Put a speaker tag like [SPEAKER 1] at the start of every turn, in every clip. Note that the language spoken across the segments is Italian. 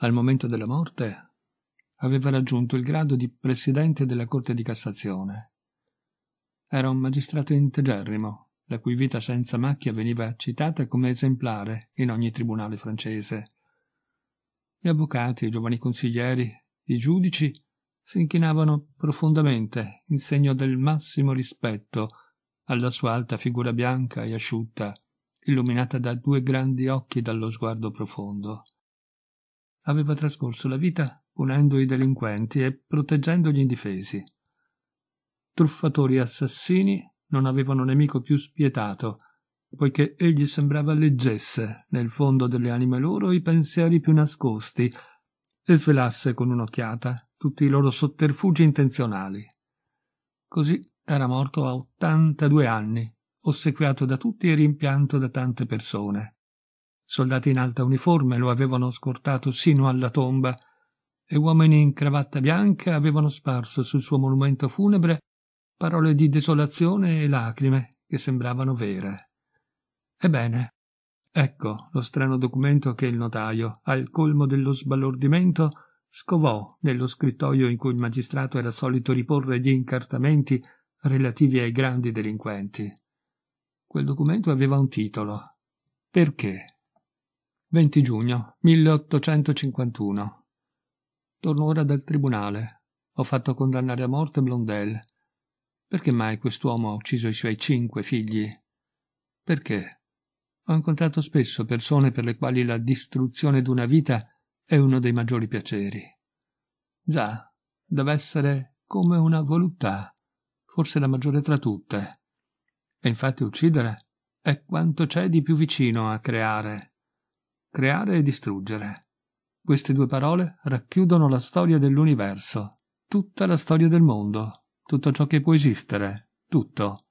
[SPEAKER 1] al momento della morte, aveva raggiunto il grado di presidente della Corte di Cassazione. Era un magistrato integerrimo, la cui vita senza macchia veniva citata come esemplare in ogni tribunale francese. Gli avvocati, i giovani consiglieri, i giudici si inchinavano profondamente in segno del massimo rispetto alla sua alta figura bianca e asciutta, illuminata da due grandi occhi dallo sguardo profondo aveva trascorso la vita punendo i delinquenti e proteggendo gli indifesi. Truffatori e assassini non avevano nemico più spietato, poiché egli sembrava leggesse nel fondo delle anime loro i pensieri più nascosti e svelasse con un'occhiata tutti i loro sotterfugi intenzionali. Così era morto a 82 anni, ossequiato da tutti e rimpianto da tante persone. Soldati in alta uniforme lo avevano scortato sino alla tomba e uomini in cravatta bianca avevano sparso sul suo monumento funebre parole di desolazione e lacrime che sembravano vere. Ebbene, ecco lo strano documento che il notaio, al colmo dello sbalordimento, scovò nello scrittoio in cui il magistrato era solito riporre gli incartamenti relativi ai grandi delinquenti. Quel documento aveva un titolo. Perché? 20 giugno 1851. Torno ora dal tribunale. Ho fatto condannare a morte Blondel. Perché mai quest'uomo ha ucciso i suoi cinque figli? Perché? Ho incontrato spesso persone per le quali la distruzione d'una vita è uno dei maggiori piaceri. Già, deve essere come una voluttà, forse la maggiore tra tutte. E infatti uccidere è quanto c'è di più vicino a creare creare e distruggere. Queste due parole racchiudono la storia dell'universo, tutta la storia del mondo, tutto ciò che può esistere, tutto.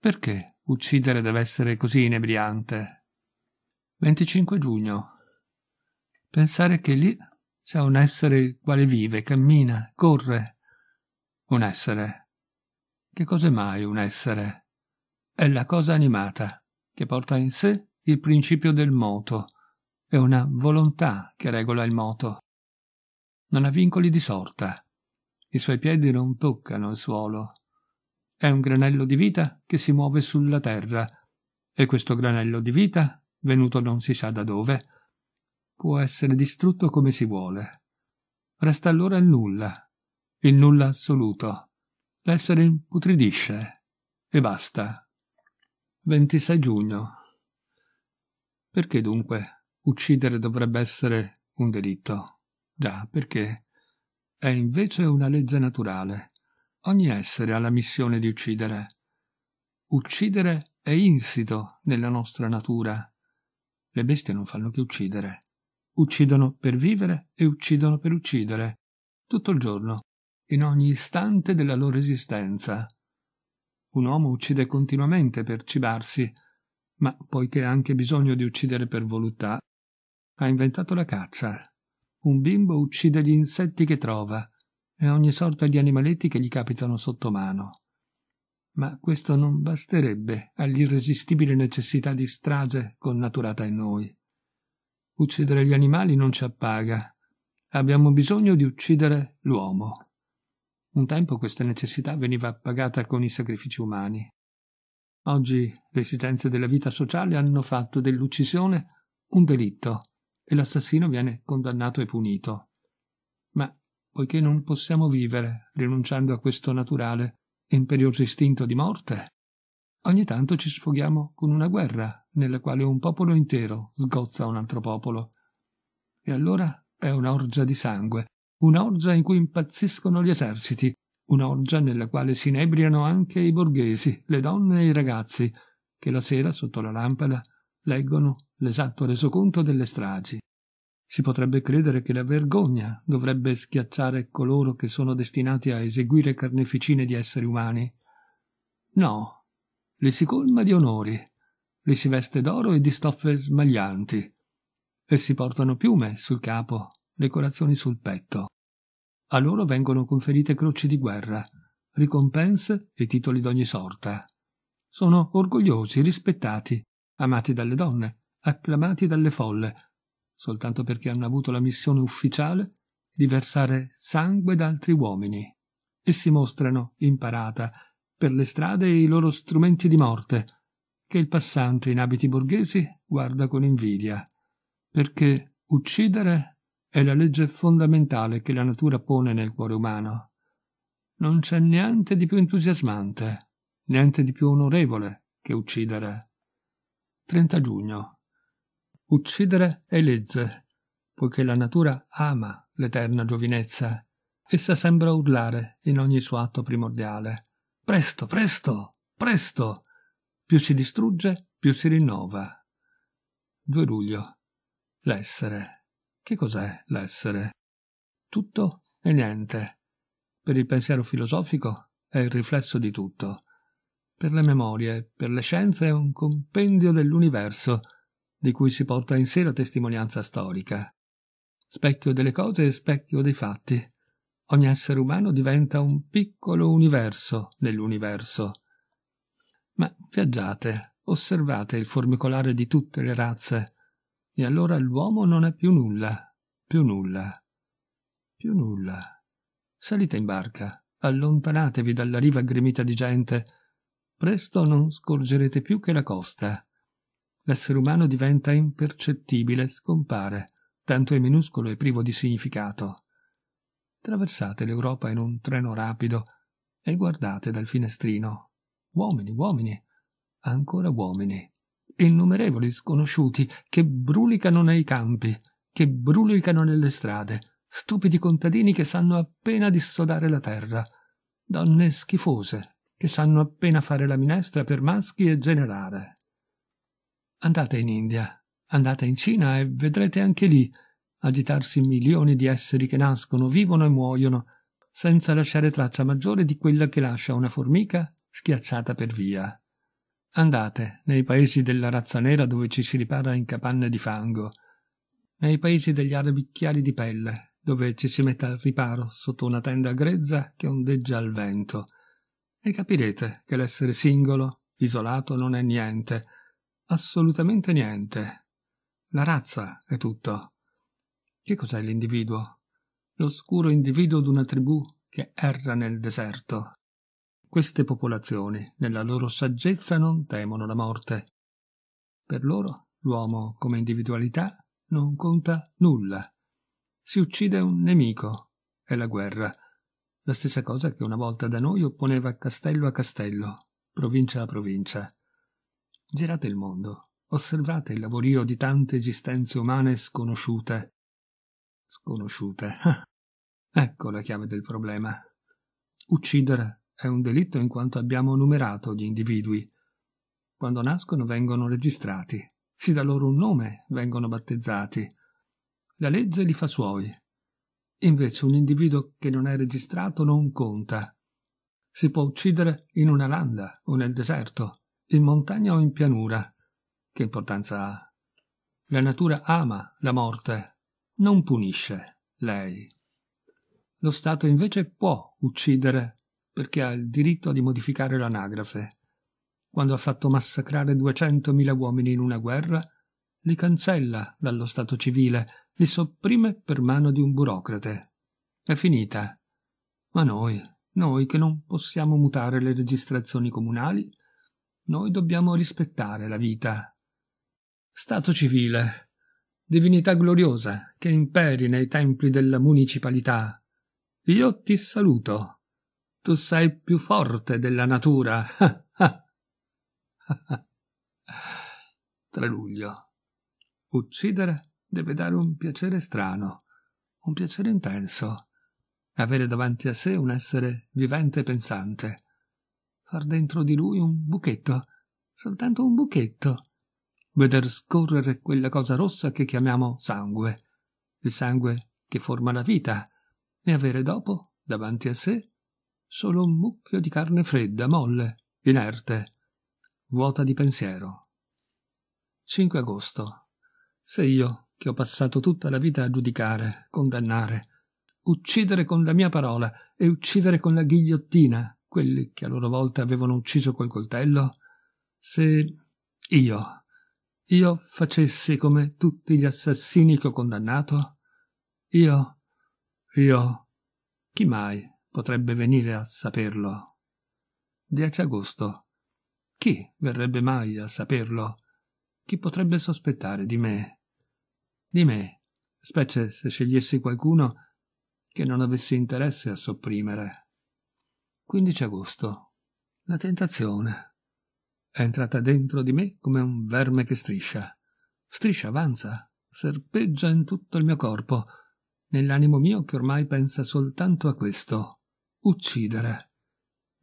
[SPEAKER 1] Perché uccidere deve essere così inebriante? 25 giugno. Pensare che lì c'è un essere il quale vive, cammina, corre. Un essere. Che cos'è mai un essere? È la cosa animata, che porta in sé il principio del moto, è una volontà che regola il moto. Non ha vincoli di sorta, i suoi piedi non toccano il suolo. È un granello di vita che si muove sulla terra, e questo granello di vita, venuto non si sa da dove, può essere distrutto come si vuole. Resta allora il nulla, il nulla assoluto. L'essere imputridisce e basta. 26 giugno perché dunque uccidere dovrebbe essere un delitto? Già, perché è invece una legge naturale. Ogni essere ha la missione di uccidere. Uccidere è insito nella nostra natura. Le bestie non fanno che uccidere. Uccidono per vivere e uccidono per uccidere. Tutto il giorno, in ogni istante della loro esistenza. Un uomo uccide continuamente per cibarsi, ma poiché ha anche bisogno di uccidere per voluttà, ha inventato la caccia. Un bimbo uccide gli insetti che trova e ogni sorta di animaletti che gli capitano sotto mano. Ma questo non basterebbe all'irresistibile necessità di strage connaturata in noi. Uccidere gli animali non ci appaga. Abbiamo bisogno di uccidere l'uomo. Un tempo questa necessità veniva appagata con i sacrifici umani. Oggi le esigenze della vita sociale hanno fatto dell'uccisione un delitto e l'assassino viene condannato e punito. Ma poiché non possiamo vivere rinunciando a questo naturale e imperioso istinto di morte, ogni tanto ci sfoghiamo con una guerra nella quale un popolo intero sgozza un altro popolo. E allora è un'orgia di sangue, un'orgia in cui impazziscono gli eserciti, un'orgia nella quale si inebriano anche i borghesi, le donne e i ragazzi, che la sera, sotto la lampada, leggono l'esatto resoconto delle stragi. Si potrebbe credere che la vergogna dovrebbe schiacciare coloro che sono destinati a eseguire carneficine di esseri umani. No, li si colma di onori, li si veste d'oro e di stoffe smaglianti, e si portano piume sul capo, decorazioni sul petto. A loro vengono conferite croci di guerra, ricompense e titoli d'ogni sorta. Sono orgogliosi, rispettati, amati dalle donne, acclamati dalle folle, soltanto perché hanno avuto la missione ufficiale di versare sangue da altri uomini e si mostrano in parata per le strade i loro strumenti di morte, che il passante in abiti borghesi guarda con invidia, perché uccidere è la legge fondamentale che la natura pone nel cuore umano. Non c'è niente di più entusiasmante, niente di più onorevole che uccidere. 30 giugno. Uccidere è legge, poiché la natura ama l'eterna giovinezza. Essa sembra urlare in ogni suo atto primordiale. Presto, presto, presto! Più si distrugge, più si rinnova. 2 luglio. L'essere. Che cos'è l'essere? Tutto e niente. Per il pensiero filosofico è il riflesso di tutto. Per le memorie, per le scienze è un compendio dell'universo, di cui si porta in sé la testimonianza storica. Specchio delle cose e specchio dei fatti. Ogni essere umano diventa un piccolo universo nell'universo. Ma viaggiate, osservate il formicolare di tutte le razze, e allora l'uomo non è più nulla, più nulla, più nulla. Salite in barca, allontanatevi dalla riva gremita di gente. Presto non scorgerete più che la costa. L'essere umano diventa impercettibile, scompare, tanto è minuscolo e privo di significato. Traversate l'Europa in un treno rapido e guardate dal finestrino. Uomini, uomini, ancora uomini innumerevoli sconosciuti che brulicano nei campi, che brulicano nelle strade, stupidi contadini che sanno appena dissodare la terra, donne schifose che sanno appena fare la minestra per maschi e generare. Andate in India, andate in Cina e vedrete anche lì agitarsi milioni di esseri che nascono, vivono e muoiono, senza lasciare traccia maggiore di quella che lascia una formica schiacciata per via. Andate nei paesi della razza nera dove ci si ripara in capanne di fango, nei paesi degli arabi chiari di pelle, dove ci si mette al riparo sotto una tenda grezza che ondeggia al vento, e capirete che l'essere singolo, isolato, non è niente, assolutamente niente. La razza è tutto. Che cos'è l'individuo? L'oscuro individuo d'una tribù che erra nel deserto, queste popolazioni, nella loro saggezza, non temono la morte. Per loro l'uomo come individualità non conta nulla. Si uccide un nemico, è la guerra. La stessa cosa che una volta da noi opponeva castello a castello, provincia a provincia. Girate il mondo, osservate il lavorio di tante esistenze umane sconosciute. Sconosciute. ecco la chiave del problema. Uccidere è un delitto in quanto abbiamo numerato gli individui. Quando nascono vengono registrati, si dà loro un nome, vengono battezzati. La legge li fa suoi. Invece un individuo che non è registrato non conta. Si può uccidere in una landa o nel deserto, in montagna o in pianura. Che importanza ha? La natura ama la morte, non punisce lei. Lo Stato invece può uccidere perché ha il diritto di modificare l'anagrafe. Quando ha fatto massacrare 200.000 uomini in una guerra, li cancella dallo Stato civile, li sopprime per mano di un burocrate. È finita. Ma noi, noi che non possiamo mutare le registrazioni comunali, noi dobbiamo rispettare la vita. Stato civile, divinità gloriosa che imperi nei templi della municipalità, io ti saluto tu sei più forte della natura. 3 luglio. Uccidere deve dare un piacere strano, un piacere intenso. Avere davanti a sé un essere vivente e pensante. Far dentro di lui un buchetto, soltanto un buchetto. Veder scorrere quella cosa rossa che chiamiamo sangue, il sangue che forma la vita, e avere dopo, davanti a sé, solo un mucchio di carne fredda, molle, inerte, vuota di pensiero. 5 agosto. Se io, che ho passato tutta la vita a giudicare, condannare, uccidere con la mia parola e uccidere con la ghigliottina quelli che a loro volta avevano ucciso col coltello, se io, io facessi come tutti gli assassini che ho condannato, io, io, chi mai potrebbe venire a saperlo. 10 agosto. Chi verrebbe mai a saperlo? Chi potrebbe sospettare di me? Di me, specie se scegliessi qualcuno che non avessi interesse a sopprimere. 15 agosto. La tentazione. È entrata dentro di me come un verme che striscia. Striscia, avanza, serpeggia in tutto il mio corpo, nell'animo mio che ormai pensa soltanto a questo uccidere.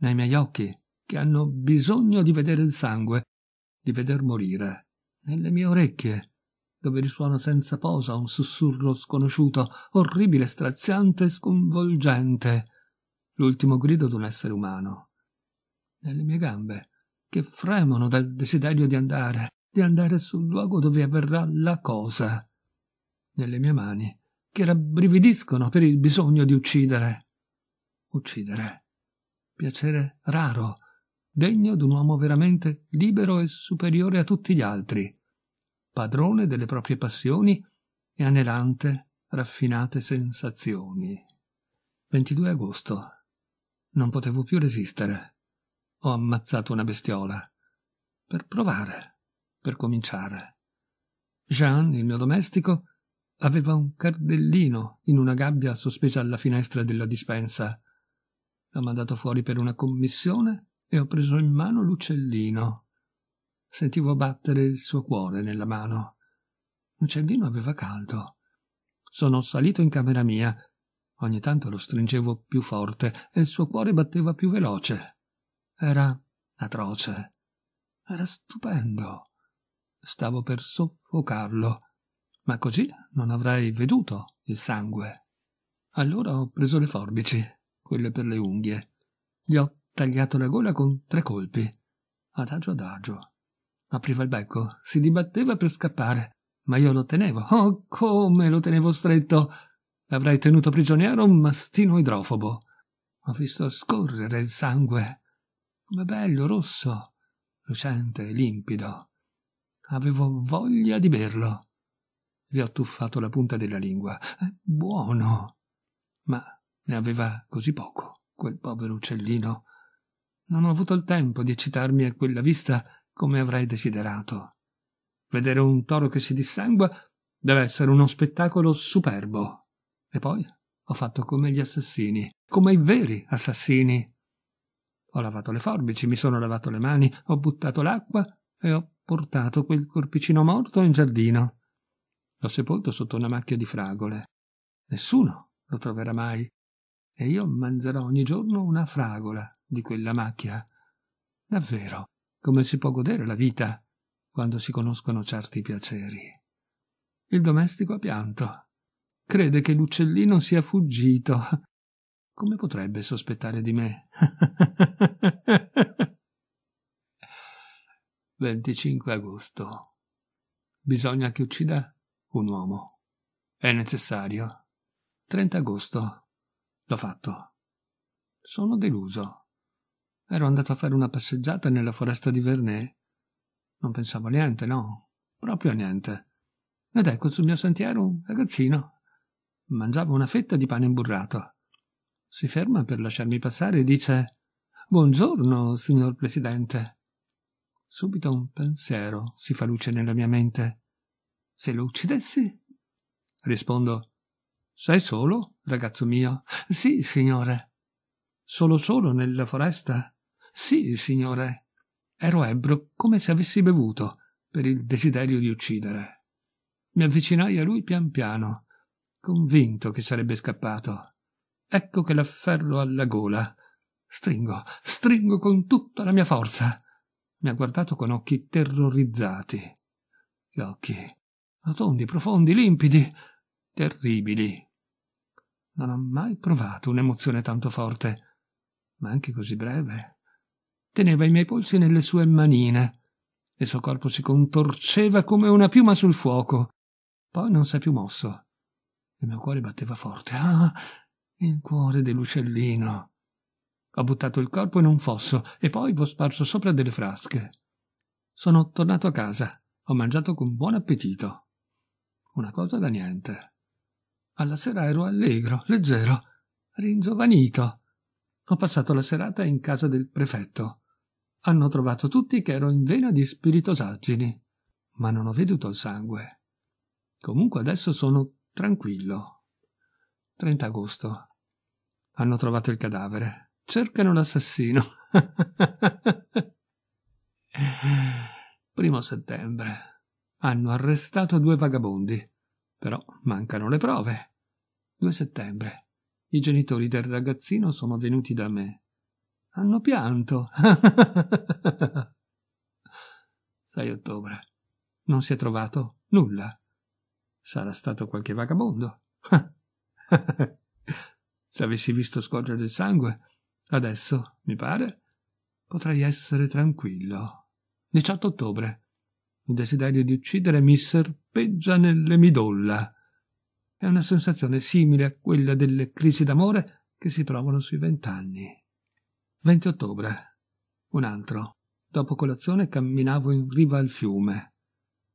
[SPEAKER 1] Nei miei occhi, che hanno bisogno di vedere il sangue, di veder morire. Nelle mie orecchie, dove risuona senza posa un sussurro sconosciuto, orribile, straziante, e sconvolgente. L'ultimo grido d'un essere umano. Nelle mie gambe, che fremono dal desiderio di andare, di andare sul luogo dove avverrà la cosa. Nelle mie mani, che rabbrividiscono per il bisogno di uccidere uccidere. Piacere raro, degno d'un uomo veramente libero e superiore a tutti gli altri, padrone delle proprie passioni e anelante raffinate sensazioni. 22 agosto. Non potevo più resistere. Ho ammazzato una bestiola. Per provare, per cominciare. Jean, il mio domestico, aveva un cardellino in una gabbia sospesa alla finestra della dispensa l'ho mandato fuori per una commissione e ho preso in mano l'uccellino. Sentivo battere il suo cuore nella mano. L'uccellino aveva caldo. Sono salito in camera mia. Ogni tanto lo stringevo più forte e il suo cuore batteva più veloce. Era atroce. Era stupendo. Stavo per soffocarlo, ma così non avrei veduto il sangue. Allora ho preso le forbici quelle per le unghie. Gli ho tagliato la gola con tre colpi, adagio adagio. Apriva il becco, si dibatteva per scappare, ma io lo tenevo. Oh, come lo tenevo stretto! L'avrei tenuto prigioniero un mastino idrofobo. Ho visto scorrere il sangue, come bello rosso, lucente, limpido. Avevo voglia di berlo. Vi ho tuffato la punta della lingua. È buono. Ma ne aveva così poco, quel povero uccellino. Non ho avuto il tempo di eccitarmi a quella vista come avrei desiderato. Vedere un toro che si dissangua deve essere uno spettacolo superbo. E poi ho fatto come gli assassini, come i veri assassini. Ho lavato le forbici, mi sono lavato le mani, ho buttato l'acqua e ho portato quel corpicino morto in giardino. L'ho sepolto sotto una macchia di fragole. Nessuno lo troverà mai e io mangerò ogni giorno una fragola di quella macchia. Davvero, come si può godere la vita quando si conoscono certi piaceri. Il domestico ha pianto. Crede che l'uccellino sia fuggito. Come potrebbe sospettare di me? 25 agosto. Bisogna che uccida un uomo. È necessario. 30 agosto. L'ho fatto. Sono deluso. Ero andato a fare una passeggiata nella foresta di Vernet. Non pensavo a niente, no, proprio a niente. Ed ecco sul mio sentiero un ragazzino. Mangiava una fetta di pane imburrato. Si ferma per lasciarmi passare e dice Buongiorno, signor Presidente. Subito un pensiero si fa luce nella mia mente. Se lo uccidessi? Rispondo Sei solo? ragazzo mio. Sì, signore. Solo solo nella foresta? Sì, signore. Ero ebro come se avessi bevuto per il desiderio di uccidere. Mi avvicinai a lui pian piano, convinto che sarebbe scappato. Ecco che l'afferro alla gola. Stringo, stringo con tutta la mia forza. Mi ha guardato con occhi terrorizzati. Gli occhi rotondi, profondi, limpidi, terribili. Non ho mai provato un'emozione tanto forte, ma anche così breve. Teneva i miei polsi nelle sue manine. Il suo corpo si contorceva come una piuma sul fuoco. Poi non si è più mosso. Il mio cuore batteva forte. Ah, il cuore dell'uccellino. Ho buttato il corpo in un fosso e poi v'ho sparso sopra delle frasche. Sono tornato a casa. Ho mangiato con buon appetito. Una cosa da niente. Alla sera ero allegro, leggero, ringiovanito. Ho passato la serata in casa del prefetto. Hanno trovato tutti che ero in vena di spiritosaggini, ma non ho veduto il sangue. Comunque adesso sono tranquillo. 30 agosto. Hanno trovato il cadavere. Cercano l'assassino. Primo settembre. Hanno arrestato due vagabondi. Però mancano le prove. 2 settembre. I genitori del ragazzino sono venuti da me. Hanno pianto. 6 ottobre. Non si è trovato nulla. Sarà stato qualche vagabondo. Se avessi visto scorrere il sangue, adesso, mi pare, potrei essere tranquillo. 18 ottobre. Il desiderio di uccidere mi serpeggia nelle midolla. È una sensazione simile a quella delle crisi d'amore che si provano sui vent'anni. 20 ottobre. Un altro. Dopo colazione camminavo in riva al fiume.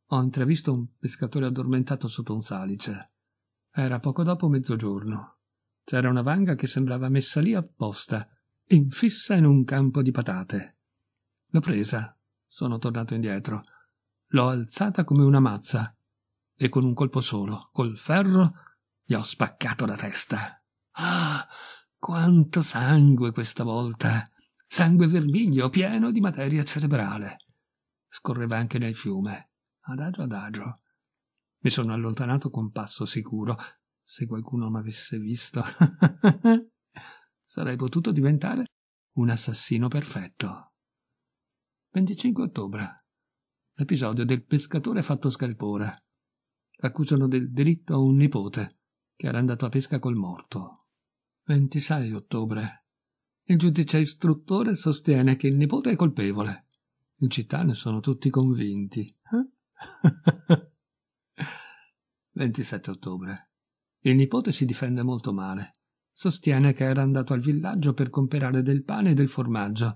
[SPEAKER 1] Ho intravisto un pescatore addormentato sotto un salice. Era poco dopo mezzogiorno. C'era una vanga che sembrava messa lì apposta, infissa in un campo di patate. L'ho presa. Sono tornato indietro. L'ho alzata come una mazza e con un colpo solo, col ferro, gli ho spaccato la testa. Ah, quanto sangue questa volta! Sangue vermiglio pieno di materia cerebrale. Scorreva anche nel fiume, adagio adagio. Mi sono allontanato con passo sicuro. Se qualcuno m'avesse visto, sarei potuto diventare un assassino perfetto. 25 ottobre. L'episodio del pescatore fatto scalpore l'accusano del delitto a un nipote che era andato a pesca col morto. 26 ottobre. Il giudice istruttore sostiene che il nipote è colpevole. In città ne sono tutti convinti. 27 ottobre. Il nipote si difende molto male. Sostiene che era andato al villaggio per comprare del pane e del formaggio.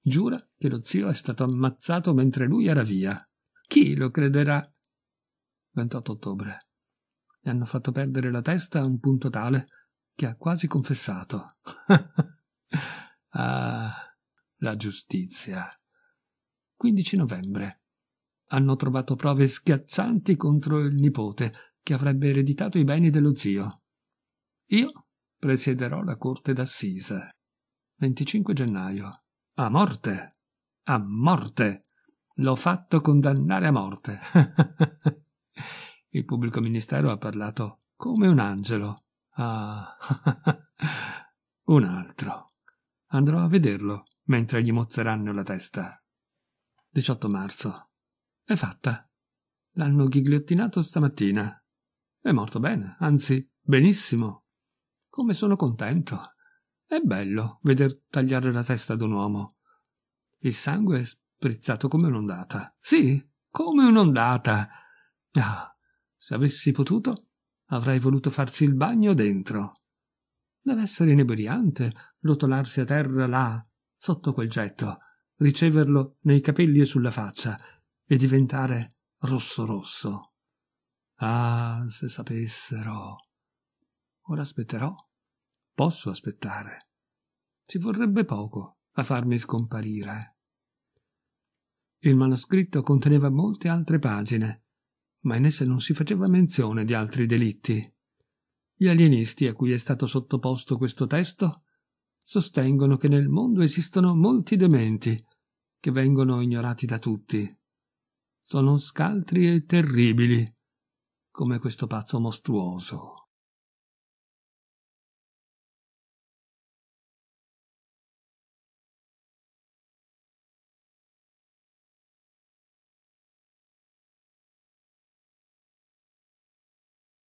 [SPEAKER 1] Giura che lo zio è stato ammazzato mentre lui era via. Chi lo crederà? 28 ottobre. Mi hanno fatto perdere la testa a un punto tale che ha quasi confessato. ah, la giustizia. 15 novembre. Hanno trovato prove schiaccianti contro il nipote, che avrebbe ereditato i beni dello zio. Io presiederò la corte d'assise. 25 gennaio. A morte! A morte! L'ho fatto condannare a morte. Il pubblico ministero ha parlato come un angelo. Ah, un altro. Andrò a vederlo mentre gli mozzeranno la testa. 18 marzo. È fatta. L'hanno ghigliottinato stamattina. È morto bene, anzi, benissimo. Come sono contento. È bello veder tagliare la testa ad un uomo. Il sangue è sprizzato come un'ondata. Sì, come un'ondata. Ah, se avessi potuto, avrei voluto farsi il bagno dentro. Deve essere inebriante rotolarsi a terra là, sotto quel getto, riceverlo nei capelli e sulla faccia e diventare rosso rosso. Ah, se sapessero. Ora aspetterò. Posso aspettare. Ci vorrebbe poco a farmi scomparire. Il manoscritto conteneva molte altre pagine ma in esse non si faceva menzione di altri delitti. Gli alienisti a cui è stato sottoposto questo testo sostengono che nel mondo esistono molti dementi che vengono ignorati da tutti. Sono scaltri e terribili, come questo pazzo mostruoso.